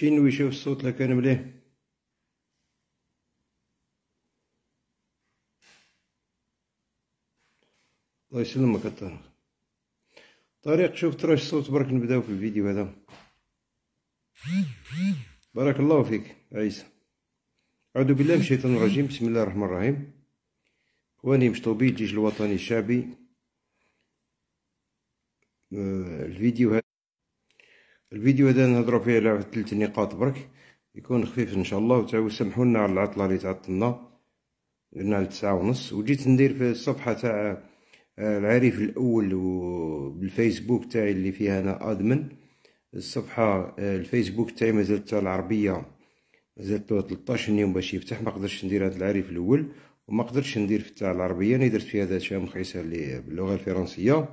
شي نويشه الصوت لكان مليح الله يسلمك الطارق طريق شوف تراش الصوت برك نبداو في الفيديو هذا بارك الله فيك عيسى أعوذ بالله من الشيطان الرجيم بسم الله الرحمن الرحيم إخواني مشطوبي الجيش الوطني الشعبي آه، الفيديو هذا الفيديو هذا نهضروا فيه على ثلاث نقاط برك يكون خفيف ان شاء الله وتعاو سمحوا لنا على العطله اللي تعطلنا درنا لتسعة ونص وجيت ندير في الصفحه تاع آه، العريف الاول بالفيسبوك تاعي اللي فيها انا ادمن الصفحه آه، الفيسبوك تاعي مازال تاع العربيه مازال له 13 يوم باش يفتح ما قدرتش ندير هذا العريف الاول وما قدرتش ندير في تاع العربيه ندرت درت في هذا الشيء عيسى اللي باللغه الفرنسيه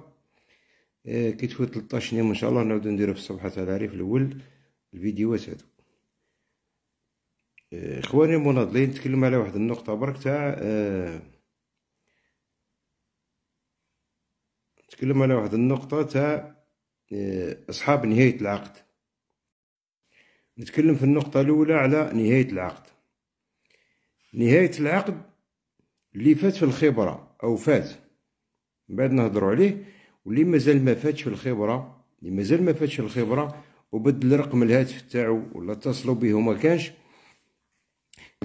كي تفوت 13 يوم ان شاء الله نعاودو نديرو في الصفحه تاع العريف الاول الفيديوهات هادو آه، اخواني المناضلين نتكلم على واحد النقطه برك تاع آه، نتكلم على واحد النقطه تاع آه، اصحاب نهايه العقد نتكلم في النقطه الاولى على نهايه العقد نهايه العقد اللي فات في الخبره او فات بعد نهضروا عليه واللي مازال ما فاتش في الخبره اللي مازال ما فاتش الخبره وبدل رقم الهاتف تاعو ولا اتصلوا به وما كانش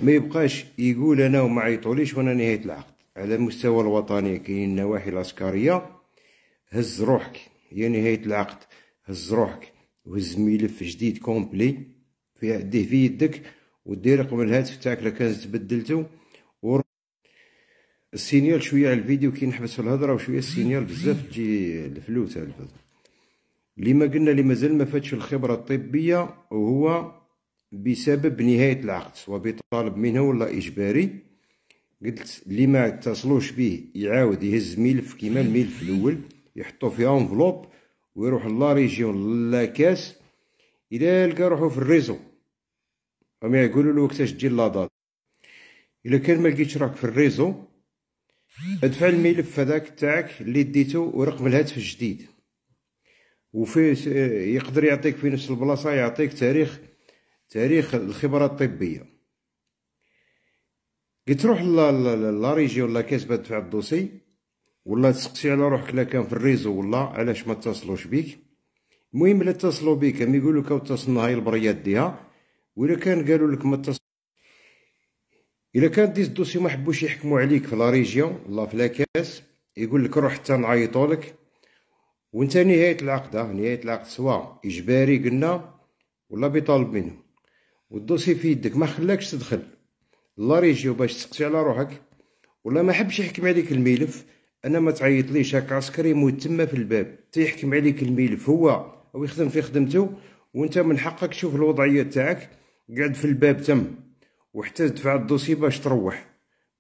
ما يبقاش يقول انا وما عيطوليش وانا نهايه العقد على المستوى الوطني كاين النواحي العسكريه هز روحك هي نهايه العقد هز روحك وهز ملف جديد كومبلي في يديه في يدك ودير رقم الهاتف تاعك لكان تبدلته تبدلتو السينيال شويه على الفيديو كي نحبس في الهضره وشويه السينيال بزاف تجي الفلوت الفض لي ما قلنا لي مازال ما فاتش الخبره الطبيه وهو بسبب نهايه العقد سوا بطالب منها ولا اجباري قلت لي ما اتصلوش به يعاود يهز ملف كيما الملف الاول يحطو في انفلوب ويروح لا ريجيون لا كاس الى لقى روحو في الريزو هما يقولوا له وقتاش تجي لا دات الا كان ما لقيتش راك في الريزو ادفع الملف هذاك تاعك اللي ديتو ورقم الهاتف الجديد وفيه يقدر يعطيك في نفس البلاصه يعطيك تاريخ تاريخ الخبره الطبيه كي تروح لا ريجي ولا كاس تدفع الدوسي ولا تسقسي على روحك لا كان في الريزو ولا علاش ما اتصلوش بيك المهم لا اتصلوا بيك ما يقولوا لك اتصلنا هاي البريات ديها ولا كان قالوا لك ما اتصلوا الا كان ديز الدوسي ما حبوش يحكموا عليك في لا ريجيون ولا في لاكاس يقول لك روح حتى نعيطوا لك وانت نهايه العقد نهايه العقد سواء اجباري قلنا ولا بيطالب منه والدوسي في يدك ما خلاكش تدخل لا ريجيو باش تسقسي على روحك ولا ما حبش يحكم عليك الملف انا ما تعيطليش ليش هاك عسكري مو تما في الباب تيحكم عليك الملف هو او يخدم في خدمته وانت من حقك تشوف الوضعيه تاعك قاعد في الباب تم وحتى تدفع الدوسي باش تروح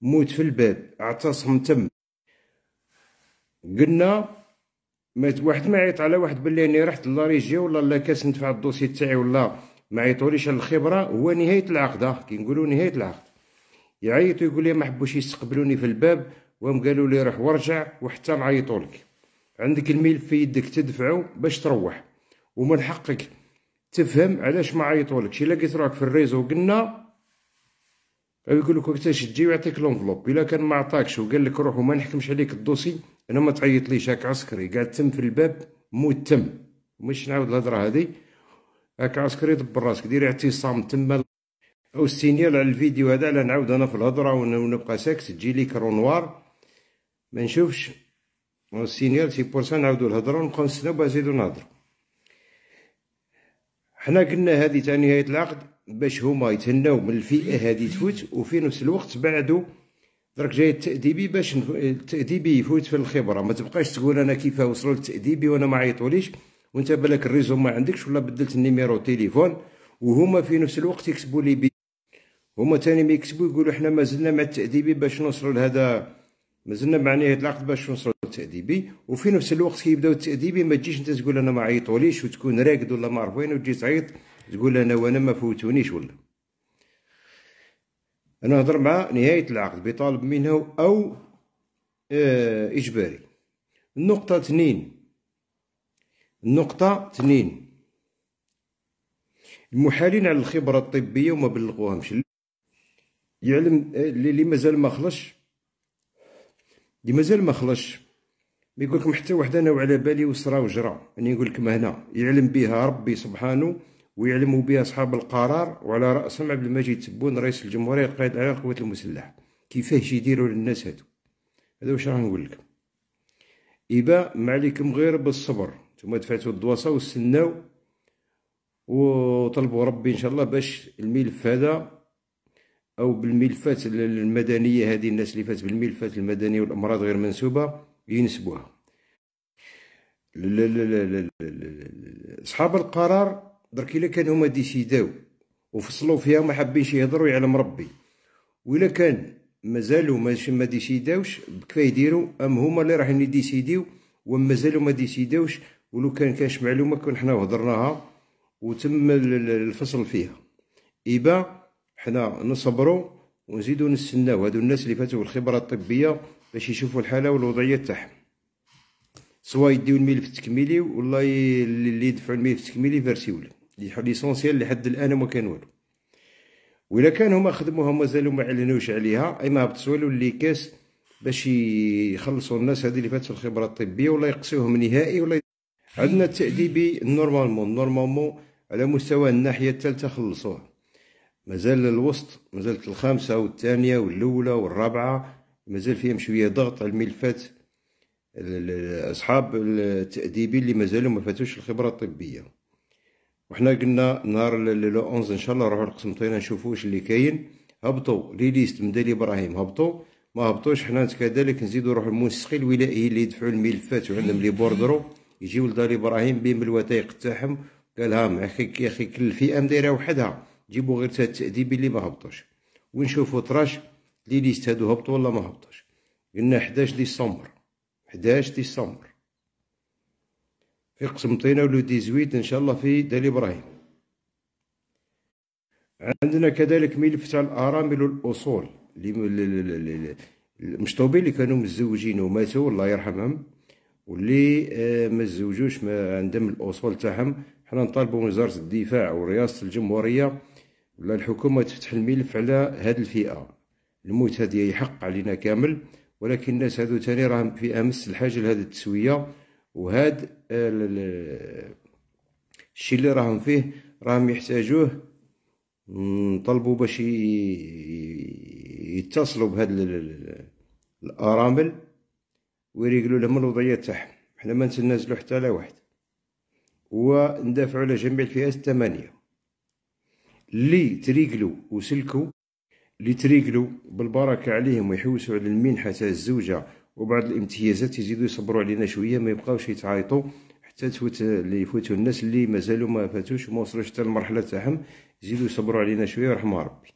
موت في الباب اعتصم تم قلنا ما واحد ما عيط على واحد بلي اني رحت لاريجيا ولا لا كاس ندفع الدوسي تاعي ولا ما عيطوليش على الخبره هو نهايه العقد آه، كي نقولوا نهايه العقد يعيط يقول لي ما حبوش يستقبلوني في الباب وهم قالوا لي روح وارجع وحتى نعيطوا لك عندك الملف في يدك تدفعو باش تروح ومن حقك تفهم علاش ما عيطولكش الا لقيت راك في الريزو قلنا يقول لك وقتاش تجي ويعطيك لونفلوب الا كان ما عطاكش وقال لك روح وما نحكمش عليك الدوسي انا ما تعيطليش هاك عسكري قاعد تم في الباب موت تم مش نعاود الهضره هذه هاك عسكري دبر راسك دير اعتصام تما او السينيال على الفيديو هذا لا نعاود انا في الهضره ونبقى ساكت تجي لي كرونوار ما نشوفش السينيال سي بور سا نعاودو الهضره ونبقاو نستناو باش نزيدو نهضرو حنا قلنا هذه تاع نهايه العقد باش هما يتهناو من الفئه هذه تفوت وفي نفس الوقت بعدو درك جاي التاديبي باش التاديبي يفوت في الخبره ما تبقاش تقول انا كيف وصلوا للتاديبي وانا ما عيطوليش وانت بالك الريزو ما عندكش ولا بدلت النيميرو تليفون وهما في نفس الوقت يكتبوا لي بي هما تاني ما يكتبوا يقولوا حنا مازلنا مع التاديبي باش نوصلوا لهذا مازلنا مع نهايه العقد باش نوصلوا تاديبي وفي نفس الوقت كي يبداو التاديبي ما تجيش انت تقول انا ما عيطوليش وتكون راقد ولا ما عرف وين وتجي تعيط تقول انا وانا ما فوتونيش ولا انا نهضر مع نهايه العقد بطالب منه او آه اجباري النقطه 2 النقطه 2 المحالين على الخبره الطبيه وما بلغوهمش يعلم آه، اللي مازال ما خلصش اللي مازال ما خلصش ما يقول لكم حتى واحد انا وعلى بالي وصرا وجرى يعني يقول لكم هنا يعلم بها ربي سبحانه ويعلم بها اصحاب القرار وعلى راسهم عبد المجيد تبون رئيس الجمهوريه القائد على للقوات المسلحه كيفاه يديروا للناس هادو هذا واش راه نقول لكم ايبا ما عليكم غير بالصبر نتوما دفعتوا الدواسه وستناو وطلبوا ربي ان شاء الله باش الملف هذا او بالملفات المدنيه هذه الناس اللي فات بالملفات المدنيه والامراض غير منسوبه ينسبوها اصحاب القرار درك الا كان هما ديسيداو وفصلوا فيها ما حابينش يهضروا يعلم ربي وإلا كان مازالوا ماشي ما ديسيداوش بكفا يديروا ام هما اللي راحين يديسيديو وما مازالوا ما ديسيداوش ولو كان كاش معلومه كون حنا هضرناها وتم الفصل فيها إبا حنا نصبروا ونزيدوا نستناو هادو الناس اللي فاتوا الخبره الطبيه باش يشوفوا الحاله والوضعيه تاعهم سواء يديو الملف التكميلي والله اللي يدفعوا الملف في التكميلي لي ليسونسيال لحد الان ما كان والو وإلا كان هما خدموها مازالوا ما اعلنوش عليها اي اما هبطوا اللي كاس باش يخلصوا الناس هذه اللي فاتت الخبره الطبيه ولا يقصيوهم نهائي ولا عندنا التاديبي نورمالمون نورمالمون على مستوى الناحيه الثالثه خلصوه مازال الوسط مازالت الخامسه والثانيه والاولى والرابعه مازال فيهم شويه ضغط على الملفات اصحاب التاديبي اللي مازالوا ما فاتوش الخبره الطبيه وحنا قلنا نهار لو 11 ان شاء الله نروحوا لقسمطينه نشوفوا واش اللي كاين هبطوا لي ليست من دالي ابراهيم هبطوا ما هبطوش حنا كذلك نزيدوا نروحوا للمستشفى الولائي اللي يدفعوا الملفات وعندهم لي بوردرو يجيو لدار ابراهيم بهم الوثائق تاعهم قالها مع يا اخي كل فئه مدايره وحدها جيبوا غير التاديب اللي ما هبطوش ونشوفوا طراش لي ليست هادو هبطو ولا ما هبطوش قلنا 11 ديسمبر 11 ديسمبر في قسمطينة ولو 18 ان شاء الله في دال ابراهيم عندنا كذلك ملف تاع الارامل والاصول المشطوبين اللي كانوا متزوجين وماتوا الله يرحمهم واللي آه، ما تزوجوش ما عندهم الاصول تاعهم حنا نطالبوا وزاره الدفاع ورئاسه الجمهوريه ولا الحكومه تفتح الملف على هذه الفئه الموت هذه يحق علينا كامل ولكن الناس هذو تاني راهم في امس الحاجه لهذه التسويه وهاد الشيء اللي راهم فيه راهم يحتاجوه نطلبوا باش يتصلوا بهاد الارامل ويريقلوا لهم الوضعيه تاعهم حنا ما نتنازلوا حتى لا واحد وندافعوا على جميع الفئات الثمانيه اللي تريقلوا وسلكوا اللي تريقلو بالبركه عليهم ويحوسوا على المنحه تاع الزوجه وبعض الامتيازات يزيدوا يصبروا علينا شويه ما يبقاوش يتعايطوا حتى تفوت اللي يفوتوا الناس اللي مازالوا ما فاتوش وما وصلوش حتى المرحله تاعهم يزيدوا يصبروا علينا شويه رحمه ربي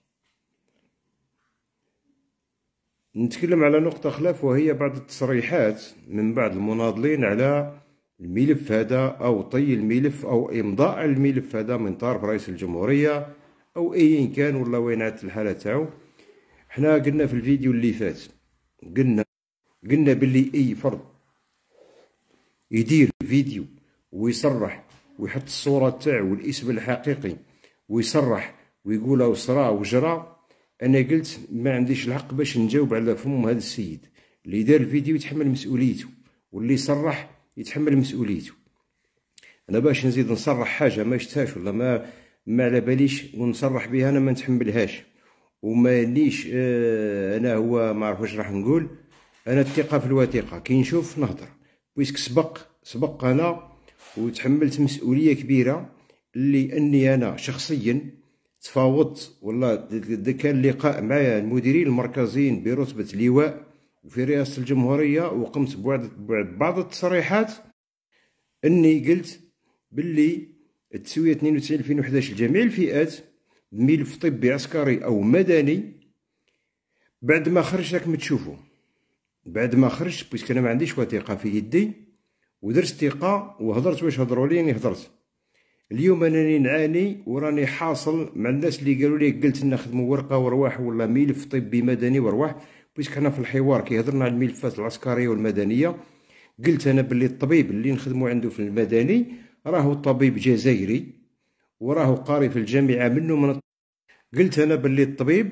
نتكلم على نقطة خلاف وهي بعض التصريحات من بعض المناضلين على الملف هذا أو طي الملف أو إمضاء الملف هذا من طرف رئيس الجمهورية او ايا كان ولا وين عادت الحاله تاعو حنا قلنا في الفيديو اللي فات قلنا قلنا باللي اي فرد يدير فيديو ويصرح ويحط الصوره تاعو والاسم الحقيقي ويصرح ويقول او صرا انا قلت ما عنديش الحق باش نجاوب على فم هذا السيد اللي دار الفيديو يتحمل مسؤوليته واللي صرح يتحمل مسؤوليته انا باش نزيد نصرح حاجه ما شتهاش ولا ما ما على باليش ونصرح بها انا ما نتحملهاش وما ليش آه، انا هو ما عرف واش راح نقول انا الثقه في الوثيقه كي نشوف نهضر بويسك سبق سبق انا وتحملت مسؤوليه كبيره اللي اني انا شخصيا تفاوضت والله كان لقاء مع المديرين المركزيين برتبه لواء وفي رئاسه الجمهوريه وقمت ببعض بعض التصريحات اني قلت باللي التسوية 92 2011 لجميع الفئات ملف طبي عسكري او مدني بعد ما خرج راكم تشوفوا بعد ما خرج بويسك انا ما عنديش وثيقه في يدي ودرت ثقه وهضرت واش هضروا لي اني هضرت اليوم انني نعاني وراني حاصل مع الناس اللي قالوا لي قلت نخدموا ورقه ورواح ولا ملف طبي مدني ورواح بويسك انا في الحوار كي هضرنا على الملفات العسكريه والمدنيه قلت انا باللي الطبيب اللي نخدموا عنده في المدني راهو طبيب جزائري وراهو قاري في الجامعه منه من قلت انا باللي الطبيب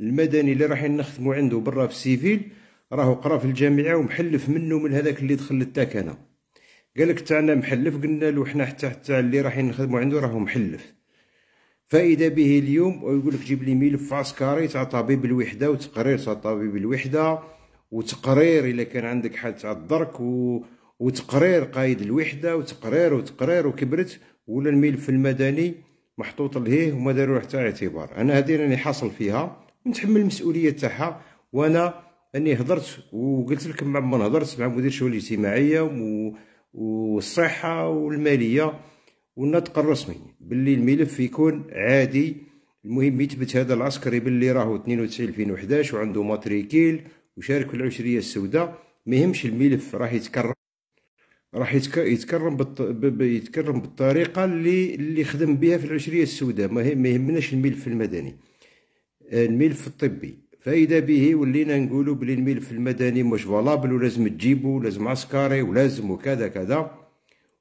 المدني اللي رايحين نخدمو عنده برا في السيفيل راهو قرا في الجامعه ومحلف منه من هذاك اللي دخل أنا قالك تاعنا محلف قلنا له حنا حتى تاع اللي رايحين نخدمو عنده راهو محلف فاذا به اليوم ويقولك جيب لي ملف عسكري تاع طبيب الوحده وتقرير تاع طبيب الوحده وتقرير الا كان عندك حال تاع الدرك و وتقرير قائد الوحده وتقرير وتقرير وكبرت ولا الملف المدني محطوط لهيه وما داروا حتى اعتبار انا هذه راني حاصل فيها ونتحمل المسؤوليه تاعها وانا اني هضرت وقلت لكم مع من هضرت مع مدير الشؤون الاجتماعيه و... والصحه والماليه والنطق الرسمي باللي الملف يكون عادي المهم يثبت هذا العسكري باللي راهو 92 2011 وعنده ماتريكيل وشارك في العشريه السوداء يهمش الملف راه يتكرر راح يتكرم يتكرم بالطريقه اللي اللي خدم بها في العشريه السوداء ما يهمناش الملف المدني الملف الطبي فاذا به ولينا نقولوا بلي الملف المدني مش فالابل ولازم تجيبو ولازم عسكري ولازم وكذا كذا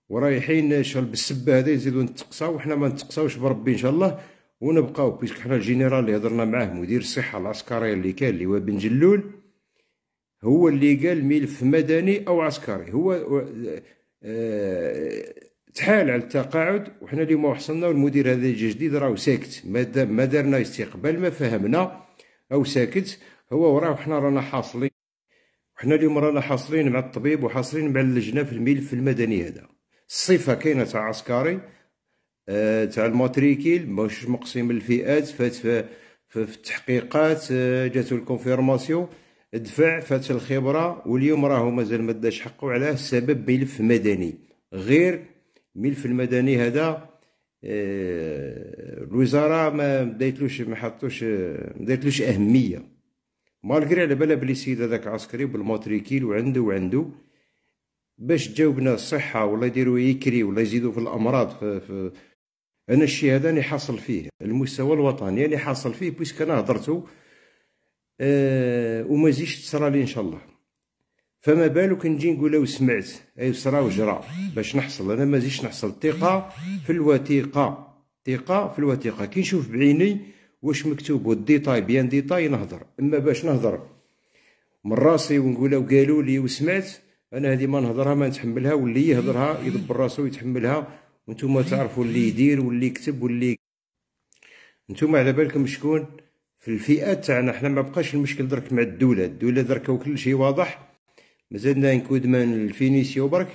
ورايحين شغل بالسبه هذا يزيدو نتقصاو وحنا ما نتقصاوش بربي ان شاء الله ونبقاو بيسك حنا الجنرال اللي هضرنا معاه مدير الصحه العسكريه اللي كان اللي هو بن جلول هو اللي قال ملف مدني أو عسكري هو آه، تحال على التقاعد وحنا اليوم وصلنا والمدير هذا الجديد راه ساكت ما درنا استقبال ما فهمنا او ساكت هو وراه حنا رانا حاصلين وحنا اليوم رانا حاصلين مع الطبيب وحاصلين مع اللجنه في الملف المدني هذا الصفه كاينه تاع عسكري آه، تاع الماتريكيل مش مقسم الفئات فات في التحقيقات آه، جاتو الكونفيرماسيون دفع فات الخبره واليوم راهو مازال ما داش حقه علاه سبب ملف مدني غير ملف المدني هذا آه، الوزاره ما دايتلوش ما حطوش ما دايتلوش اهميه مالغري على بالها بلي السيد هذاك عسكري بالموتريكيل وعنده وعنده باش تجاوبنا الصحه ولا يديروا يكري ولا يزيدوا في الامراض في, في انا الشيء هذا راني حاصل فيه المستوى الوطني راني حاصل فيه بويسك انا هضرتو آه، وما زيش تصرى لي ان شاء الله فما بالك نجي نقول سمعت اي صرا وجرى باش نحصل انا ما زيش نحصل الثقه في الوثيقه ثقه في الوثيقه كي نشوف بعيني واش مكتوب والديتاي بيان ديتاي نهضر اما باش نهضر من راسي ونقول قالوا لي وسمعت انا هذه ما نهضرها ما نتحملها واللي يهضرها يدبر راسو ويتحملها وانتم تعرفوا اللي يدير واللي يكتب واللي انتم على بالكم شكون في الفئه تاعنا حنا ما بقاش المشكل درك مع الدوله الدوله درك وكل شيء واضح مازلنا من الفينيسيو برك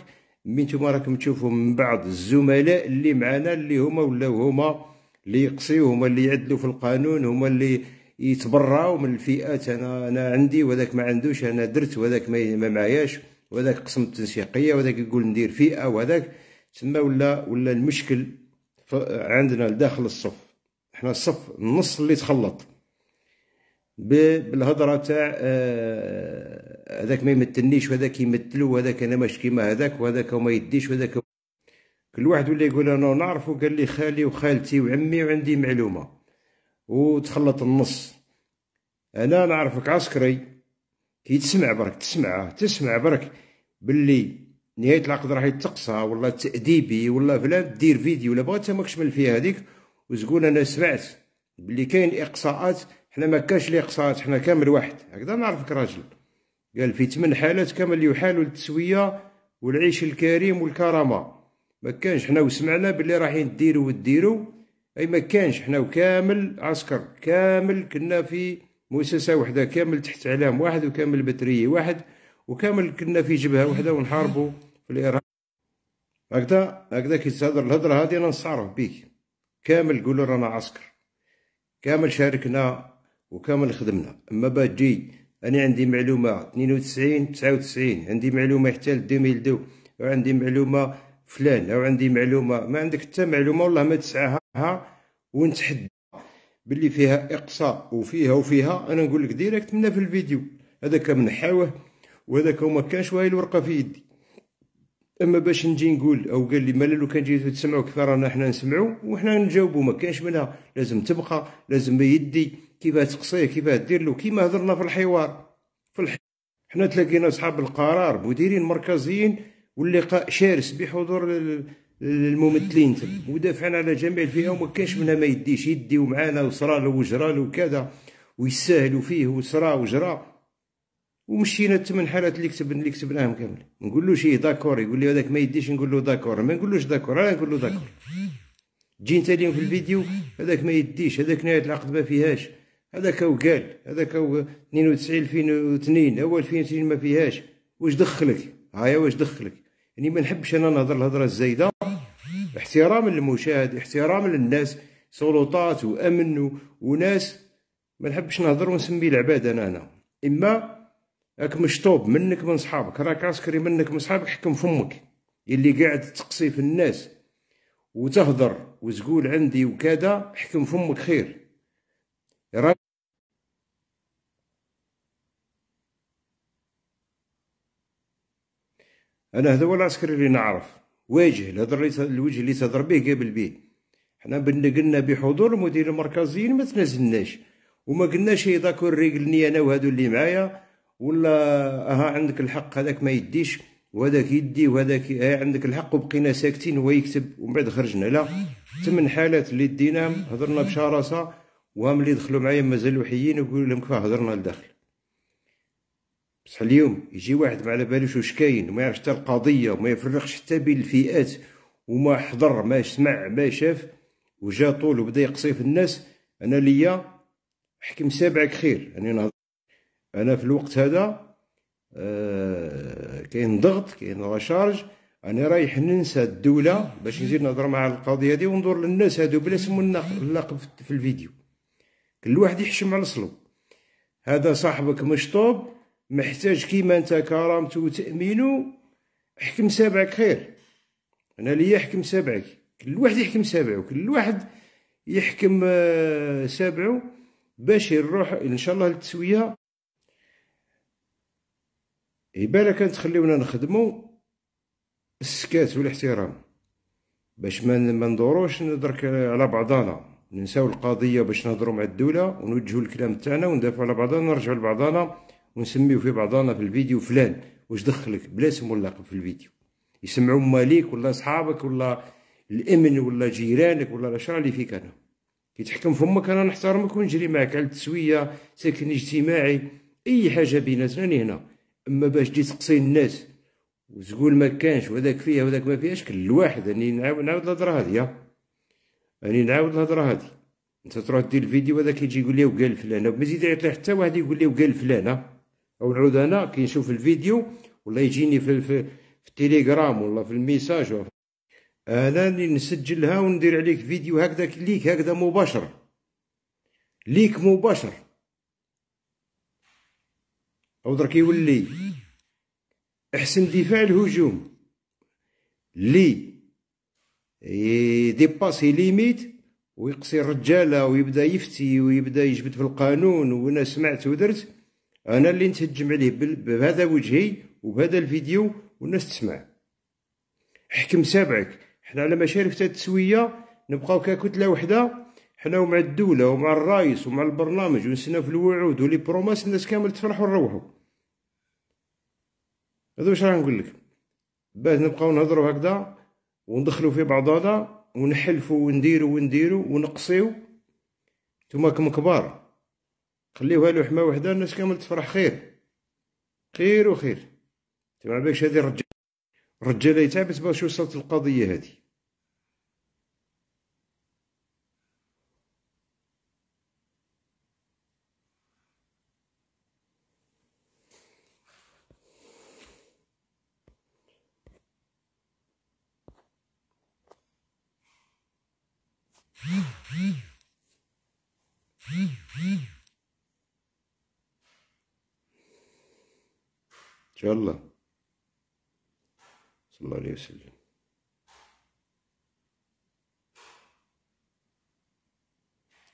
مين نتوما راكم تشوفوا من بعض الزملاء اللي معانا اللي هما ولاو هما اللي يقصيو هما اللي يعدلوا في القانون هما اللي يتبراو من الفئات انا انا عندي وذاك ما عندوش انا درت وذاك ما معياش وذاك قسم التنسيقيه وذاك يقول ندير فئه وذاك تما ولا ولا المشكل عندنا لداخل الصف احنا الصف النص اللي تخلط بالهضره تاع آه، هذاك ما يمثلنيش وهذاك يمثلو وهذاك انا ماشي كيما هذاك وهذاك وما يديش وهذاك كل واحد ولا يقول انا نعرفو قال لي خالي وخالتي وعمي وعندي معلومه وتخلط النص انا نعرفك عسكري كي تسمع برك تسمع تسمع برك باللي نهايه العقد راح يتقصى ولا تاديبي ولا فلان دير فيديو لا بغات ماكش من فيها هذيك وتقول انا سمعت بلي كاين اقصاءات حنا ما كاش لي قصات حنا كامل واحد هكذا نعرفك راجل قال في ثمان حالات كامل يحال التسويه والعيش الكريم والكرامه ما كانش حنا وسمعنا باللي رايحين ديروا وديروا اي ما كانش حنا وكامل عسكر كامل كنا في مؤسسه وحده كامل تحت اعلام واحد وكامل بتريه واحد وكامل كنا في جبهه وحده ونحاربوا في الارهاب هكذا هكذا كي تصدر الهضره هذه انا نستعرف بيك كامل قولوا رانا عسكر كامل شاركنا وكامل خدمنا اما باجي انا عندي معلومه 92 99 عندي معلومه حتى ل 2002 وعندي معلومه فلان او عندي معلومه ما عندك حتى معلومه والله ما تسعها ونتحدى باللي فيها اقصاء وفيها وفيها انا نقول لك ديريكت منا في الفيديو هذاك منحاوه وهذاك وما كانش وهاي الورقه في يدي اما باش نجي نقول او قال لي مالا لو كان جيتو تسمعوا كثر رانا حنا نسمعوا وحنا نجاوبوا ما كانش منها لازم تبقى لازم يدي كيف تقصيه كيف دير له كيما هضرنا في الحوار في الحوار حنا تلاقينا اصحاب القرار مديرين مركزيين واللقاء شارس بحضور الممثلين ودافعنا على جميع الفئه وما كانش منها ما يديش يديو معانا وصرا له وجرا له وكذا ويسهلوا فيه وصرا وجرى ومشينا الثمان حالات اللي كتب اللي كتبناهم كاملين ما نقولوش ايه داكور يقول لي هذاك ما يديش نقول له داكور ما نقولوش داكور انا نقول له داكور جي انت اليوم في الفيديو هذاك ما يديش هذاك نهايه العقد ما فيهاش هذاك هو قال هذاك هو 92 2002 هو 2002 ما فيهاش واش دخلك هايا واش دخلك يعني ما نحبش انا نهضر الهضره الزايده احترام للمشاهد احترام للناس سلطات وامن وناس ما نحبش نهضر ونسمي العباد انا انا اما راك مشطوب منك من صحابك راك عسكري منك من صحابك حكم فمك اللي قاعد تقصي في الناس وتهضر وتقول عندي وكذا حكم فمك خير انا هذا هو العسكري اللي نعرف واجه الهضر الوجه اللي تهضر به قابل به حنا قلنا بحضور المدير المركزي ما تنازلناش وما قلناش داكور إيه ريقلني انا وهادو اللي معايا ولا ها عندك الحق هذاك ما يديش وهذاك يدي وهذاك عندك الحق وبقينا ساكتين هو يكتب ومن بعد خرجنا لا ثمن حالات اللي دينا هضرنا بشراسه وهم اللي دخلوا معايا مازالوا حيين ويقول لهم كفاه هضرنا لداخل بصح اليوم يجي واحد ما على بالوش واش كاين وما يعرفش حتى القضيه وما يفرقش حتى بين الفئات وما حضر ما سمع ما شاف وجا طول وبدا يقصي في الناس انا ليا حكم سابعك خير انا نهضر انا في الوقت هذا آه كاين ضغط كاين رشارج انا رايح ننسى الدوله باش نزيد نهضر مع القضيه هذه وندور للناس هادو بلا سمو اللقب في الفيديو كل واحد يحشم على صلو هذا صاحبك مشطوب محتاج كيما انت كرامته وتامينه حكم سابعك خير انا ليا حكم سابعك كل واحد يحكم سابعو كل واحد يحكم آه، سابعو باش نروح ان شاء الله للتسويه يبالا كان تخليونا نخدمو السكات والاحترام باش ما ندوروش ندرك على بعضانا ننساو القضيه باش نهضروا مع الدوله ونوجهوا الكلام تاعنا وندافعوا على بعضانا نرجعوا لبعضانا ونسميو في بعضنا في الفيديو فلان واش دخلك بلا اسم ولا لقب في الفيديو يسمعوا ماليك ولا صحابك ولا الامن ولا جيرانك ولا الاشرار اللي فيك انا كي تحكم فمك انا نحترمك ونجري معك على التسويه ساكن اجتماعي اي حاجه بيناتنا راني هنا اما باش تجي تقصي الناس وتقول ما كانش وهذاك فيها وهذاك ما فيهاش كل واحد راني نعاود نعاود الهضره هذه راني نعاود الهضره هذه انت تروح دير الفيديو هذاك يجي يقول لي وقال فلانه ما يزيد يعيط حتى واحد يقول لي وقال فلانه او نعود انا كي نشوف الفيديو ولا يجيني في, في, في التليجرام ولا في الميساج انا اللي نسجلها وندير عليك فيديو هكذا ليك هكذا مباشر ليك مباشر او درك يولي احسن دفاع الهجوم لي يديباسي ليميت ويقصي الرجاله ويبدا يفتي ويبدا يجبد في القانون وانا سمعت ودرت انا اللي نتهجم عليه بهذا وجهي وبهذا الفيديو والناس تسمع حكم سابعك حنا على مشارف تاع التسويه نبقاو ككتله وحده حنا ومع الدوله ومع الرئيس ومع البرنامج ونسناو في الوعود ولي بروماس الناس كامل تفرحوا ونروحوا هذا واش راه نقول لك باه نبقاو نهضروا هكذا وندخلوا في بعضنا ونحلفوا ونديروا ونديروا ونقصيو نتوما كم كبار خليوها حما وحده الناس كامل تفرح خير خير وخير انت ما بالكش هذه الرجال الرجال يتعبس باش وصلت القضيه هذه Mm-hmm. شاء الله صلى الله عليه وسلم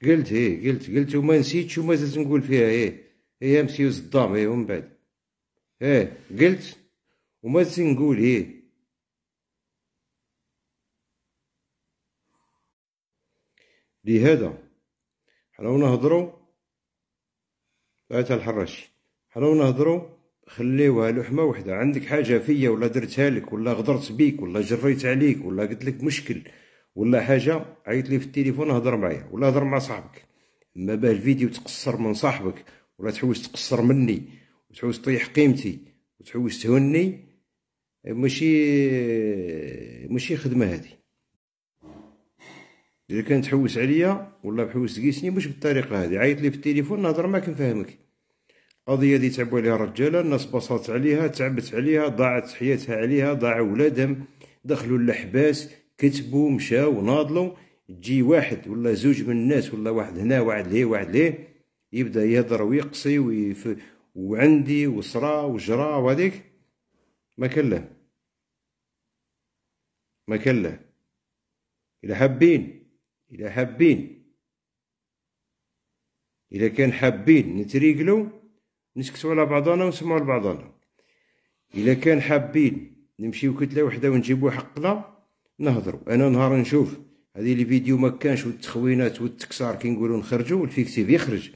قلت ايه قلت قلت وما نسيتش وما زلت نقول فيها ايه هي مسيو صدام ايه ومن بعد ايه قلت وما زلت نقول ايه لهذا حنا نهضروا آية بعد الحراش حنا نهضروا خليوها لحمه وحده عندك حاجه فيا ولا درتها لك ولا غدرت بيك ولا جريت عليك ولا قلت لك مشكل ولا حاجه عيط لي في التليفون هضر معايا ولا هضر مع صاحبك اما باه الفيديو تقصر من صاحبك ولا تحوس تقصر مني وتحوس تطيح قيمتي وتحوس تهني ماشي ماشي خدمه هذه اذا كان تحوس عليا ولا بحوس تقيسني مش بالطريقه هذه عيط لي في التليفون نهضر معاك نفهمك قضية اللي تعبوا عليها الرجالة الناس بصات عليها تعبت عليها ضاعت حياتها عليها ضاعوا ولادهم دخلوا للحباس كتبوا مشاو ناضلوا تجي واحد ولا زوج من الناس ولا واحد هنا واحد ليه واحد ليه يبدا يهضر ويقصي ويف وعندي وصرا وجرا وهذيك ما كان له ما كان له الا حابين الا حابين الا كان حابين نتريقلو نسكتوا على بعضنا ونسمعوا لبعضنا الا كان حابين نمشيو كتله وحده ونجيبوا حقنا نهضروا انا نهار نشوف هذه فيديو ما كانش والتخوينات والتكسار كي نقولوا نخرجوا الفيكتيف يخرج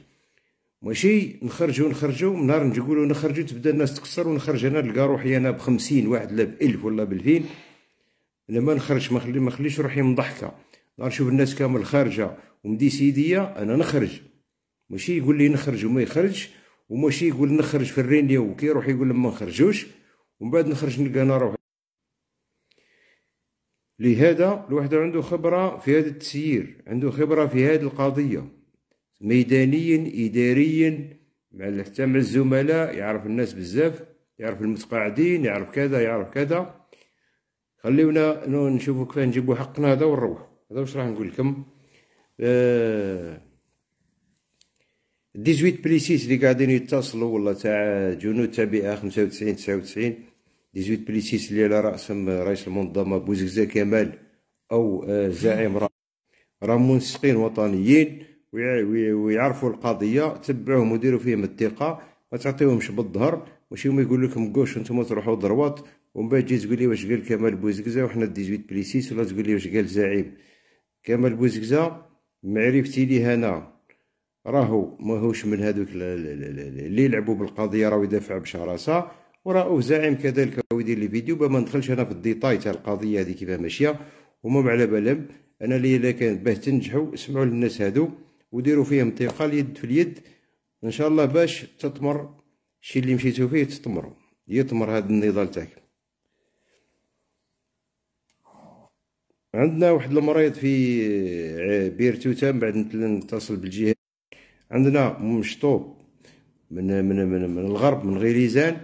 ماشي نخرجوا نخرجوا من نهار نقولوا نخرجوا تبدا الناس تكسر ونخرج انا نلقى روحي انا بخمسين واحد لا بألف ولا ب لما نخرج ما خلي ما خليش روحي مضحكه نهار نشوف الناس كامل خارجه ومدي سيديه انا نخرج ماشي يقول لي نخرج وما يخرجش وماشي يقول نخرج في الرين ديالو كيروح يقول ما نخرجوش ومن بعد نخرج نلقى انا روحي لهذا الواحد عنده خبرة في هذا التسيير عنده خبرة في هذه القضية ميدانيا إداريا مع حتى مع الزملاء يعرف الناس بزاف يعرف المتقاعدين يعرف كذا يعرف كذا خليونا نشوفوا كيف نجيبوا حقنا هذا ونروح هذا واش راح نقول لكم آه 18 بليسيس اللي قاعدين يتصلوا والله تاع جنود تابعه 95 99 18 بليسيس اللي على راسهم رئيس المنظمه بوزكزا كمال او آه، زعيم راه منسقين وطنيين ويعرفوا القضيه تبعوهم وديروا فيهم الثقه ما تعطيهمش بالظهر ماشي هما يقول لكم كوش نتوما تروحوا دروات ومن بعد تجي تقول لي واش قال كمال بوزكزا وحنا 18 بليسيس ولا تقول لي واش قال زعيم كمال بوزكزا معرفتي ليه انا راهو ماهوش من هذوك اللي يلعبوا بالقضيه راهو يدافع بشراسه وراهو زعيم كذلك راهو يدير لي فيديو ما ندخلش انا في الديتاي تاع القضيه هذه كيفاه ماشيه وما على بالهم انا اللي الا كانت باه تنجحوا اسمعوا للناس هادو وديروا فيهم ثقه اليد في اليد ان شاء الله باش تطمر الشي اللي مشيتو فيه تطمروا يطمر هذا النضال تاعك عندنا واحد المريض في بيرتوتان بعد نتصل بالجهه عندنا مشطوب من من من, من الغرب من غيريزان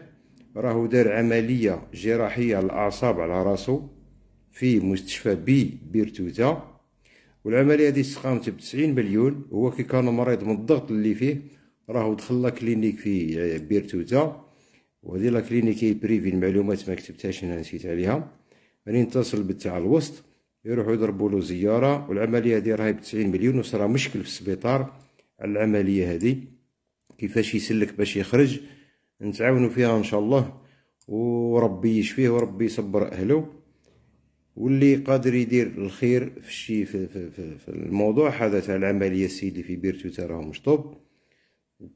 راهو دار عمليه جراحيه للاعصاب على راسو في مستشفى بي بيرتوتا والعمليه هذه استقامت ب 90 مليون هو كي كان مريض من الضغط اللي فيه راهو دخل لا كلينيك في بيرتوتا وهذه لا كلينيك بريفي المعلومات ما كتبتهاش انا نسيت عليها راني نتصل بتاع الوسط يروحوا يضربوا له زياره والعمليه هذه راهي ب 90 مليون وصرا مشكل في السبيطار على العمليه هذه كيفاش يسلك باش يخرج نتعاونوا فيها ان شاء الله وربي يشفيه وربي يصبر اهله واللي قادر يدير الخير في الشيء في, في, في, في الموضوع هذا تاع العمليه السيدي في بيرتو راه مشطوب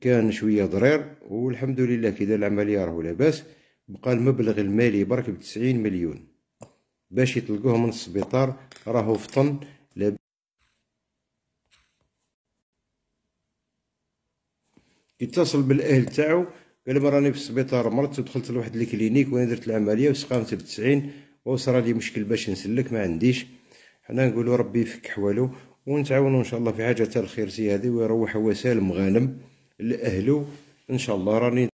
كان شويه ضرير والحمد لله كي دار العمليه راهو لاباس بقى المبلغ المالي برك ب 90 مليون باش يطلقوه من السبيطار راهو فطن يتصل بالاهل تاعو قال لهم راني في السبيطار مرضت ودخلت لواحد الكلينيك وانا درت العمليه وسقامت ب 90 وصرا لي مشكل باش نسلك ما عنديش حنا نقولوا ربي يفك حوالو ونتعاونوا ان شاء الله في حاجه تاع الخير سي هذه ويروح هو سالم غانم لاهلو ان شاء الله راني